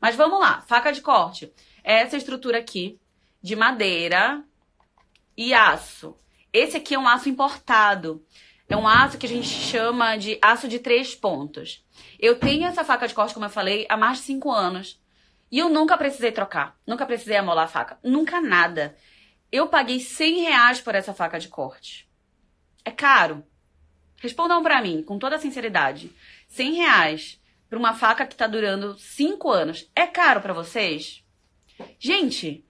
Mas vamos lá, faca de corte. É essa estrutura aqui de madeira e aço. Esse aqui é um aço importado. É um aço que a gente chama de aço de três pontos. Eu tenho essa faca de corte, como eu falei, há mais de cinco anos. E eu nunca precisei trocar. Nunca precisei amolar a faca. Nunca nada. Eu paguei 100 reais por essa faca de corte. É caro? Respondam para mim, com toda sinceridade. 100 reais para uma faca que está durando cinco anos. É caro para vocês? Gente,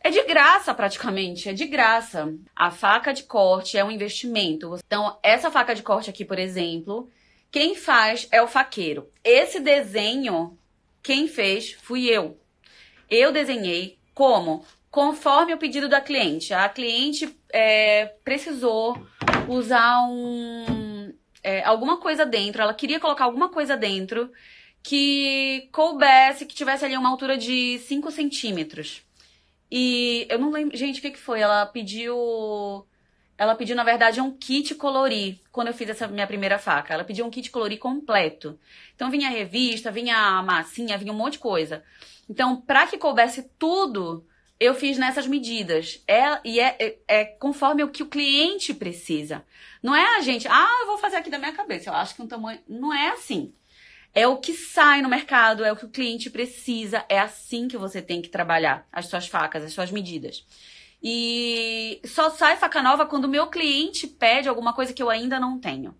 é de graça praticamente, é de graça. A faca de corte é um investimento. Então, essa faca de corte aqui, por exemplo, quem faz é o faqueiro. Esse desenho, quem fez fui eu. Eu desenhei como? Conforme o pedido da cliente. A cliente é, precisou usar um, é, alguma coisa dentro, ela queria colocar alguma coisa dentro que coubesse, que tivesse ali uma altura de 5 centímetros. E eu não lembro. Gente, o que, que foi? Ela pediu. Ela pediu, na verdade, um kit colorir quando eu fiz essa minha primeira faca. Ela pediu um kit colorir completo. Então vinha a revista, vinha a massinha, vinha um monte de coisa. Então, pra que coubesse tudo, eu fiz nessas medidas. É, e é, é, é conforme o que o cliente precisa. Não é a gente, ah, eu vou fazer aqui da minha cabeça, eu acho que um tamanho. Não é assim. É o que sai no mercado, é o que o cliente precisa, é assim que você tem que trabalhar as suas facas, as suas medidas. E só sai faca nova quando o meu cliente pede alguma coisa que eu ainda não tenho.